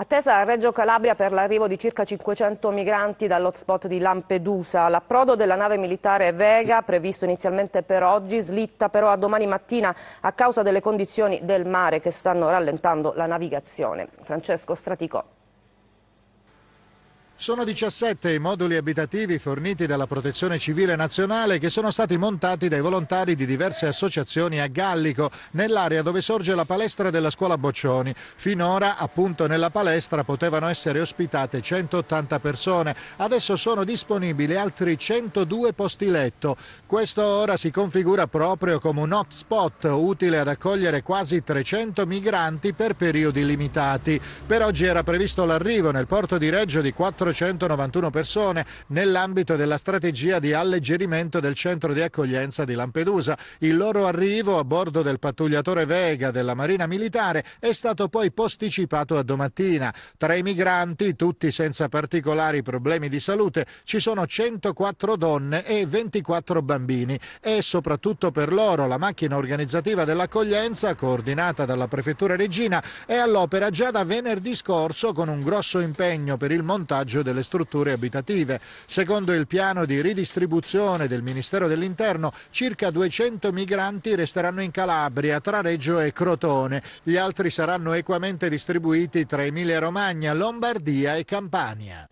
Attesa a Reggio Calabria per l'arrivo di circa 500 migranti dall'hotspot di Lampedusa. L'approdo della nave militare Vega, previsto inizialmente per oggi, slitta però a domani mattina a causa delle condizioni del mare che stanno rallentando la navigazione. Francesco Straticò. Sono 17 i moduli abitativi forniti dalla Protezione Civile Nazionale che sono stati montati dai volontari di diverse associazioni a Gallico, nell'area dove sorge la palestra della scuola Boccioni. Finora, appunto, nella palestra potevano essere ospitate 180 persone. Adesso sono disponibili altri 102 posti letto. Questo ora si configura proprio come un hotspot utile ad accogliere quasi 300 migranti per periodi limitati. Per oggi era previsto l'arrivo nel porto di Reggio di 400 491 persone nell'ambito della strategia di alleggerimento del centro di accoglienza di Lampedusa. Il loro arrivo a bordo del pattugliatore Vega della Marina Militare è stato poi posticipato a domattina. Tra i migranti, tutti senza particolari problemi di salute, ci sono 104 donne e 24 bambini. E soprattutto per loro la macchina organizzativa dell'accoglienza, coordinata dalla Prefettura Regina, è all'opera già da venerdì scorso con un grosso impegno per il montaggio delle strutture abitative. Secondo il piano di ridistribuzione del Ministero dell'Interno, circa 200 migranti resteranno in Calabria, tra Reggio e Crotone. Gli altri saranno equamente distribuiti tra Emilia-Romagna, Lombardia e Campania.